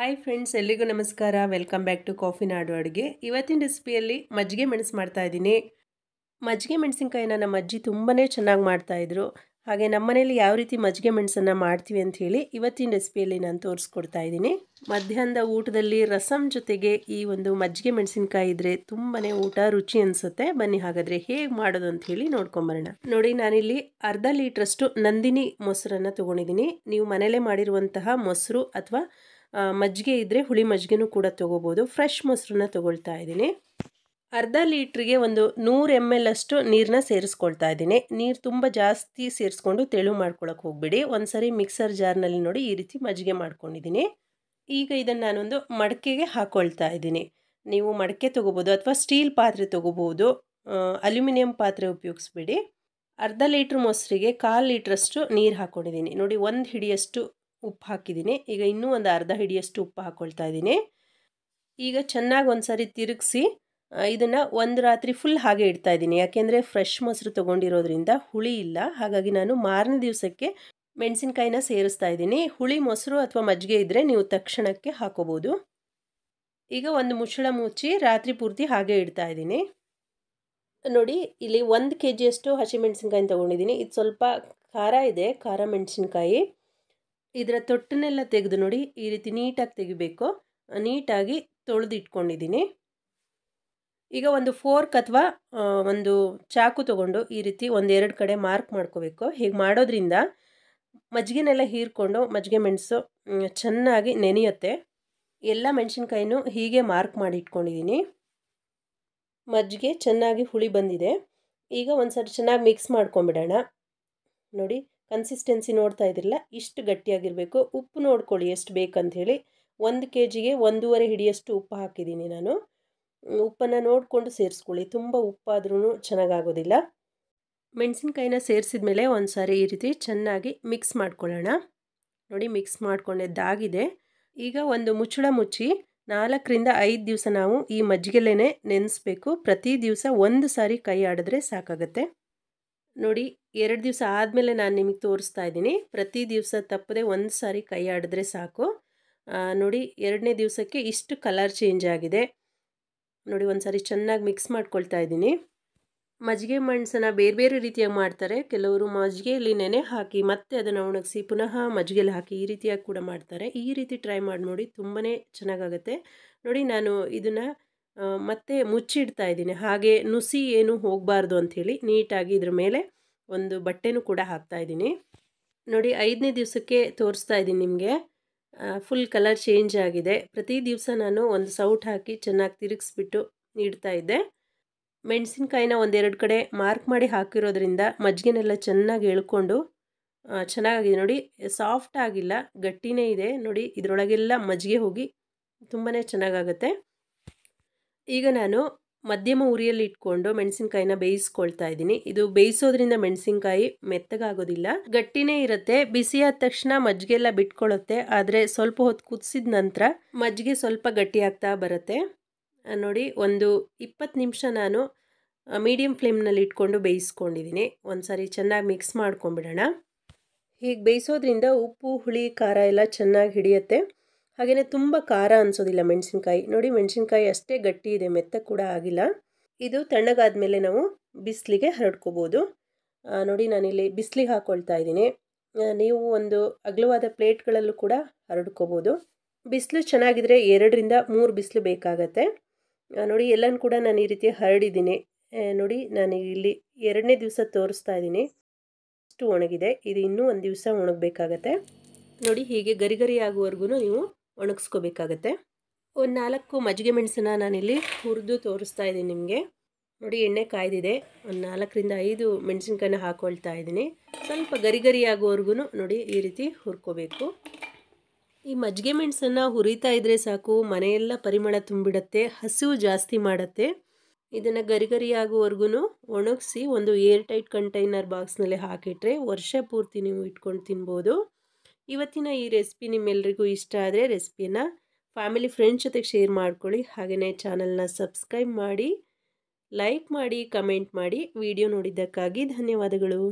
hi friends ಎಲ್ರಿಗೂ ನಮಸ್ಕಾರ welcome back to coffee ನಾಡು ಅಡುಗೆ ಇವತ್ತಿನ ರೆಸಿಪಿಯಲ್ಲಿ ಮಜ್ಜಿಗೆ ಮೆಣಸು ಇದ್ದೀನಿ ಮಜ್ಜಿಗೆ ಮೆಣಸಿನಕಾಯಿನ ನಮ್ಮ ಅಜ್ಜಿ ತುಂಬಾ ಚೆನ್ನಾಗಿ ಮಾಡ್ತಾಯಿದ್ರು ಹಾಗೆ ನಮ್ಮ ಮನೇಲಿ ಯಾವ ರೀತಿ ಮಜ್ಜಿಗೆ ಮೆಣಸನ್ನು ಮಾಡ್ತೀವಿ ಅಂಥೇಳಿ ಇವತ್ತಿನ ರೆಸಿಪಿಯಲ್ಲಿ ನಾನು ತೋರಿಸ್ಕೊಡ್ತಾ ಇದ್ದೀನಿ ಮಧ್ಯಾಹ್ನದ ಊಟದಲ್ಲಿ ರಸಂ ಜೊತೆಗೆ ಈ ಒಂದು ಮಜ್ಜಿಗೆ ಮೆಣಸಿನಕಾಯಿ ಇದ್ದರೆ ತುಂಬಾ ಊಟ ರುಚಿ ಅನಿಸುತ್ತೆ ಬನ್ನಿ ಹಾಗಾದರೆ ಹೇಗೆ ಮಾಡೋದು ಅಂಥೇಳಿ ನೋಡ್ಕೊಂಬರೋಣ ನೋಡಿ ನಾನಿಲ್ಲಿ ಅರ್ಧ ಲೀಟ್ರಷ್ಟು ನಂದಿನಿ ಮೊಸರನ್ನು ತೊಗೊಂಡಿದ್ದೀನಿ ನೀವು ಮನೇಲೇ ಮಾಡಿರುವಂತಹ ಮೊಸರು ಅಥವಾ ಮಜ್ಜಿಗೆ ಇದ್ದರೆ ಹುಳಿ ಮಜ್ಜಿಗೆನೂ ಕೂಡ ತೊಗೋಬೋದು ಫ್ರೆಶ್ ಮೊಸರನ್ನ ತೊಗೊಳ್ತಾ ಇದ್ದೀನಿ ಅರ್ಧ ಲೀಟ್ರಿಗೆ ಒಂದು ನೂರು ಎಮ್ ಎಲ್ ಅಷ್ಟು ನೀರನ್ನ ಸೇರಿಸ್ಕೊಳ್ತಾ ಇದ್ದೀನಿ ನೀರು ತುಂಬ ಜಾಸ್ತಿ ಸೇರಿಸ್ಕೊಂಡು ತೆಳು ಮಾಡ್ಕೊಳಕ್ಕೆ ಹೋಗಬೇಡಿ ಒಂದು ಸರಿ ಮಿಕ್ಸರ್ ಜಾರ್ನಲ್ಲಿ ನೋಡಿ ಈ ರೀತಿ ಮಜ್ಜಿಗೆ ಮಾಡ್ಕೊಂಡಿದ್ದೀನಿ ಈಗ ಇದನ್ನು ನಾನೊಂದು ಮಡಕೆಗೆ ಹಾಕೊಳ್ತಾ ಇದ್ದೀನಿ ನೀವು ಮಡಕೆ ತೊಗೋಬೋದು ಅಥವಾ ಸ್ಟೀಲ್ ಪಾತ್ರೆ ತೊಗೋಬೋದು ಅಲ್ಯೂಮಿನಿಯಂ ಪಾತ್ರೆ ಉಪಯೋಗಿಸ್ಬೇಡಿ ಅರ್ಧ ಲೀಟ್ರ್ ಮೊಸರಿಗೆ ಕಾಲು ಲೀಟ್ರಷ್ಟು ನೀರು ಹಾಕ್ಕೊಂಡಿದ್ದೀನಿ ನೋಡಿ ಒಂದು ಹಿಡಿಯಷ್ಟು ಉಪ್ಪು ಹಾಕಿದ್ದೀನಿ ಈಗ ಇನ್ನೂ ಒಂದು ಅರ್ಧ ಹಿಡಿಯಷ್ಟು ಉಪ್ಪು ಹಾಕ್ಕೊಳ್ತಾ ಇದ್ದೀನಿ ಈಗ ಚೆನ್ನಾಗಿ ಒಂದು ಸಾರಿ ತಿರುಗಿಸಿ ಇದನ್ನು ಒಂದು ರಾತ್ರಿ ಫುಲ್ ಹಾಗೆ ಇಡ್ತಾ ಇದ್ದೀನಿ ಯಾಕೆಂದರೆ ಫ್ರೆಶ್ ಮೊಸರು ತೊಗೊಂಡಿರೋದ್ರಿಂದ ಹುಳಿ ಇಲ್ಲ ಹಾಗಾಗಿ ನಾನು ಮಾರನೇ ದಿವಸಕ್ಕೆ ಮೆಣಸಿನ್ಕಾಯಿನ ಸೇರಿಸ್ತಾ ಇದ್ದೀನಿ ಹುಳಿ ಮೊಸರು ಅಥವಾ ಮಜ್ಜಿಗೆ ಇದ್ದರೆ ನೀವು ತಕ್ಷಣಕ್ಕೆ ಹಾಕೋಬೋದು ಈಗ ಒಂದು ಮುಚ್ಚಳ ಮುಚ್ಚಿ ರಾತ್ರಿ ಪೂರ್ತಿ ಹಾಗೆ ಇಡ್ತಾ ಇದ್ದೀನಿ ನೋಡಿ ಇಲ್ಲಿ ಒಂದು ಕೆ ಜಿಯಷ್ಟು ಹಸಿಮೆಣ್ಸಿನ್ಕಾಯಿನ ತೊಗೊಂಡಿದ್ದೀನಿ ಇದು ಸ್ವಲ್ಪ ಖಾರ ಇದೆ ಖಾರ ಮೆಣಸಿನ್ಕಾಯಿ ಇದರ ತೊಟ್ಟನ್ನೆಲ್ಲ ತೆಗೆದು ನೋಡಿ ಈ ರೀತಿ ನೀಟಾಗಿ ತೆಗಿಬೇಕು ನೀಟಾಗಿ ತೊಳೆದಿಟ್ಕೊಂಡಿದ್ದೀನಿ ಈಗ ಒಂದು ಫೋರ್ಕ್ ಅಥವಾ ಒಂದು ಚಾಕು ತೊಗೊಂಡು ಈ ರೀತಿ ಒಂದೆರಡು ಕಡೆ ಮಾರ್ಕ್ ಮಾಡ್ಕೋಬೇಕು ಹೀಗೆ ಮಾಡೋದ್ರಿಂದ ಮಜ್ಜಿಗೆನೆಲ್ಲ ಹೀರ್ಕೊಂಡು ಮಜ್ಜಿಗೆ ಮೆಣಸು ಚೆನ್ನಾಗಿ ನೆನೆಯುತ್ತೆ ಎಲ್ಲ ಮೆಣಸಿನ್ಕಾಯಿನೂ ಹೀಗೆ ಮಾರ್ಕ್ ಮಾಡಿ ಇಟ್ಕೊಂಡಿದ್ದೀನಿ ಮಜ್ಜಿಗೆ ಚೆನ್ನಾಗಿ ಹುಳಿ ಬಂದಿದೆ ಈಗ ಒಂದು ಸರಿ ಚೆನ್ನಾಗಿ ಮಿಕ್ಸ್ ಮಾಡ್ಕೊಂಬಿಡೋಣ ನೋಡಿ ಕನ್ಸಿಸ್ಟೆನ್ಸಿ ನೋಡ್ತಾ ಇದ್ದಿಲ್ಲ ಇಷ್ಟು ಗಟ್ಟಿಯಾಗಿರಬೇಕು ಉಪ್ಪು ನೋಡ್ಕೊಳ್ಳಿ ಎಷ್ಟು ಬೇಕಂಥೇಳಿ ಹೇಳಿ ಒಂದು ಕೆ ಜಿಗೆ ಒಂದೂವರೆ ಹಿಡಿಯಷ್ಟು ಉಪ್ಪು ಹಾಕಿದ್ದೀನಿ ನಾನು ಉಪ್ಪನ್ನು ನೋಡಿಕೊಂಡು ಸೇರಿಸ್ಕೊಳ್ಳಿ ತುಂಬ ಉಪ್ಪಾದ್ರೂ ಚೆನ್ನಾಗಾಗೋದಿಲ್ಲ ಮೆಣಸಿನ್ಕಾಯಿನ ಸೇರಿಸಿದ ಮೇಲೆ ಒಂದು ಸಾರಿ ಈ ರೀತಿ ಚೆನ್ನಾಗಿ ಮಿಕ್ಸ್ ಮಾಡ್ಕೊಳ್ಳೋಣ ನೋಡಿ ಮಿಕ್ಸ್ ಮಾಡ್ಕೊಂಡಿದ್ದಾಗಿದೆ ಈಗ ಒಂದು ಮುಚ್ಚಳ ಮುಚ್ಚಿ ನಾಲ್ಕರಿಂದ ಐದು ದಿವಸ ನಾವು ಈ ಮಜ್ಜಿಗೆಲ್ಲೇನೆ ನೆನೆಸ್ಬೇಕು ಪ್ರತಿ ದಿವಸ ಒಂದು ಸಾರಿ ಕೈ ಆಡಿದ್ರೆ ಸಾಕಾಗತ್ತೆ ನೋಡಿ ಎರಡು ದಿವಸ ಆದಮೇಲೆ ನಾನು ನಿಮಗೆ ತೋರಿಸ್ತಾ ಇದ್ದೀನಿ ಪ್ರತಿ ದಿವಸ ತಪ್ಪದೆ ಒಂದು ಸಾರಿ ಕೈ ಆಡಿದ್ರೆ ಸಾಕು ನೋಡಿ ಎರಡನೇ ದಿವಸಕ್ಕೆ ಇಷ್ಟು ಕಲರ್ ಚೇಂಜ್ ಆಗಿದೆ ನೋಡಿ ಒಂದು ಸಾರಿ ಚೆನ್ನಾಗಿ ಮಿಕ್ಸ್ ಮಾಡ್ಕೊಳ್ತಾ ಇದ್ದೀನಿ ಮಜ್ಜಿಗೆ ಮೆಣಸನ್ನ ಬೇರೆ ಬೇರೆ ರೀತಿಯಾಗಿ ಮಾಡ್ತಾರೆ ಕೆಲವರು ಮಜ್ಜಿಗೆಯಲ್ಲಿ ನೆನೆ ಹಾಕಿ ಮತ್ತೆ ಅದನ್ನು ಒಣಗಿಸಿ ಪುನಃ ಮಜ್ಜಿಗೆಲಿ ಹಾಕಿ ಈ ರೀತಿಯಾಗಿ ಕೂಡ ಮಾಡ್ತಾರೆ ಈ ರೀತಿ ಟ್ರೈ ಮಾಡಿ ನೋಡಿ ತುಂಬಾ ಚೆನ್ನಾಗಾಗುತ್ತೆ ನೋಡಿ ನಾನು ಇದನ್ನು ಮತ್ತು ಮುಚ್ಚಿಡ್ತಾ ಇದ್ದೀನಿ ಹಾಗೆ ನುಸಿ ಏನು ಹೋಗಬಾರ್ದು ಅಂಥೇಳಿ ನೀಟಾಗಿ ಇದ್ರ ಮೇಲೆ ಒಂದು ಬಟ್ಟೆನೂ ಕೂಡ ಹಾಕ್ತಾ ಇದ್ದೀನಿ ನೋಡಿ ಐದನೇ ದಿವಸಕ್ಕೆ ತೋರಿಸ್ತಾ ಇದ್ದೀನಿ ನಿಮಗೆ ಫುಲ್ ಕಲರ್ ಚೇಂಜ್ ಆಗಿದೆ ಪ್ರತಿ ದಿವಸ ನಾನು ಒಂದು ಸೌಟ್ ಹಾಕಿ ಚೆನ್ನಾಗಿ ತಿರುಗಿಸ್ಬಿಟ್ಟು ನೀಡ್ತಾ ಇದ್ದೆ ಮೆಣಸಿನ್ಕಾಯಿನ ಒಂದೆರಡು ಕಡೆ ಮಾರ್ಕ್ ಮಾಡಿ ಹಾಕಿರೋದ್ರಿಂದ ಮಜ್ಜಿಗೆನೆಲ್ಲ ಚೆನ್ನಾಗಿ ಎಳ್ಕೊಂಡು ಚೆನ್ನಾಗಿದೆ ನೋಡಿ ಸಾಫ್ಟ್ ಆಗಿಲ್ಲ ಗಟ್ಟಿನೇ ಇದೆ ನೋಡಿ ಇದರೊಳಗೆಲ್ಲ ಮಜ್ಜಿಗೆ ಹೋಗಿ ತುಂಬಾ ಚೆನ್ನಾಗಾಗತ್ತೆ ಈಗ ನಾನು ಮಧ್ಯಮ ಉರಿಯಲ್ಲಿ ಇಟ್ಕೊಂಡು ಮೆಣಸಿನ್ಕಾಯಿನ ಬೇಯಿಸ್ಕೊಳ್ತಾ ಇದ್ದೀನಿ ಇದು ಬೇಯಿಸೋದ್ರಿಂದ ಮೆಣಸಿನ್ಕಾಯಿ ಮೆತ್ತಗಾಗೋದಿಲ್ಲ ಗಟ್ಟಿನೇ ಇರುತ್ತೆ ಬಿಸಿ ಆದ ತಕ್ಷಣ ಮಜ್ಜಿಗೆ ಎಲ್ಲ ಬಿಟ್ಕೊಳ್ಳುತ್ತೆ ಆದರೆ ಸ್ವಲ್ಪ ಹೊತ್ತು ಕುದಿಸಿದ ನಂತರ ಮಜ್ಜಿಗೆ ಸ್ವಲ್ಪ ಗಟ್ಟಿ ಆಗ್ತಾ ಬರುತ್ತೆ ನೋಡಿ ಒಂದು ಇಪ್ಪತ್ತು ನಿಮಿಷ ನಾನು ಮೀಡಿಯಂ ಫ್ಲೇಮ್ನಲ್ಲಿ ಇಟ್ಕೊಂಡು ಬೇಯಿಸ್ಕೊಂಡಿದ್ದೀನಿ ಒಂದು ಸಾರಿ ಚೆನ್ನಾಗಿ ಮಿಕ್ಸ್ ಮಾಡ್ಕೊಂಬಿಡೋಣ ಹೀಗೆ ಬೇಯಿಸೋದ್ರಿಂದ ಉಪ್ಪು ಹುಳಿ ಖಾರ ಎಲ್ಲ ಚೆನ್ನಾಗಿ ಹಿಡಿಯುತ್ತೆ ಹಾಗೆಯೇ ತುಂಬ ಖಾರ ಅನಿಸೋದಿಲ್ಲ ಮೆಣಸಿನ್ಕಾಯಿ ನೋಡಿ ಮೆಣಸಿನ್ಕಾಯಿ ಅಷ್ಟೇ ಗಟ್ಟಿ ಇದೆ ಮೆತ್ತ ಕೂಡ ಆಗಿಲ್ಲ ಇದು ತಣ್ಣಗಾದ ಮೇಲೆ ನಾವು ಬಿಸಿಲಿಗೆ ಹರಡ್ಕೋಬೋದು ನೋಡಿ ನಾನಿಲ್ಲಿ ಬಿಸಿಲಿಗೆ ಹಾಕ್ಕೊಳ್ತಾ ಇದ್ದೀನಿ ನೀವು ಒಂದು ಅಗಲವಾದ ಪ್ಲೇಟ್ಗಳಲ್ಲೂ ಕೂಡ ಹರಡ್ಕೋಬೋದು ಬಿಸಿಲು ಚೆನ್ನಾಗಿದ್ರೆ ಎರಡರಿಂದ ಮೂರು ಬಿಸಿಲು ಬೇಕಾಗತ್ತೆ ನೋಡಿ ಎಲ್ಲನೂ ಕೂಡ ನಾನು ಈ ರೀತಿ ಹರಡಿದ್ದೀನಿ ನೋಡಿ ನಾನು ಇಲ್ಲಿ ಎರಡನೇ ದಿವಸ ತೋರಿಸ್ತಾ ಇದ್ದೀನಿ ಅಷ್ಟು ಒಣಗಿದೆ ಇದು ಇನ್ನೂ ಒಂದು ದಿವಸ ಒಣಗಬೇಕಾಗತ್ತೆ ನೋಡಿ ಹೀಗೆ ಗರಿಗರಿ ಆಗುವವರೆಗೂ ನೀವು ಒಣಗಿಸ್ಕೋಬೇಕಾಗತ್ತೆ ಒಂದು ನಾಲ್ಕು ಮಜ್ಜಿಗೆ ಮೆಣಸನ್ನ ನಾನಿಲ್ಲಿ ಹುರಿದು ತೋರಿಸ್ತಾ ಇದ್ದೀನಿ ನಿಮಗೆ ನೋಡಿ ಎಣ್ಣೆ ಕಾಯ್ದಿದೆ ಒಂದು ನಾಲ್ಕರಿಂದ ಐದು ಮೆಣಸಿನ್ಕಾಯಿನ ಹಾಕೊಳ್ತಾ ಇದ್ದೀನಿ ಸ್ವಲ್ಪ ಗರಿ ನೋಡಿ ಈ ರೀತಿ ಹುರ್ಕೋಬೇಕು ಈ ಮಜ್ಜಿಗೆ ಮೆಣಸನ್ನು ಹುರಿತಾ ಇದ್ದರೆ ಸಾಕು ಮನೆಯೆಲ್ಲ ಪರಿಮಳ ತುಂಬಿಡತ್ತೆ ಹಸಿವು ಜಾಸ್ತಿ ಮಾಡುತ್ತೆ ಇದನ್ನು ಗರಿ ಒಣಗಿಸಿ ಒಂದು ಏರ್ ಟೈಟ್ ಕಂಟೈನರ್ ಬಾಕ್ಸ್ನಲ್ಲಿ ಹಾಕಿಟ್ರೆ ವರ್ಷ ಪೂರ್ತಿ ನೀವು ಇಟ್ಕೊಂಡು ತಿನ್ಬೋದು ಇವತ್ತಿನ ಈ ರೆಸಿಪಿ ನಿಮ್ಮೆಲ್ರಿಗೂ ಇಷ್ಟ ಆದರೆ ರೆಸಿಪಿನ ಫ್ಯಾಮಿಲಿ ಫ್ರೆಂಡ್ಸ್ ಜೊತೆಗೆ ಶೇರ್ ಮಾಡ್ಕೊಳ್ಳಿ ಹಾಗೆಯೇ ಚಾನಲ್ನ ಸಬ್ಸ್ಕ್ರೈಬ್ ಮಾಡಿ ಲೈಕ್ ಮಾಡಿ ಕಮೆಂಟ್ ಮಾಡಿ ವಿಡಿಯೋ ನೋಡಿದ್ದಕ್ಕಾಗಿ ಧನ್ಯವಾದಗಳು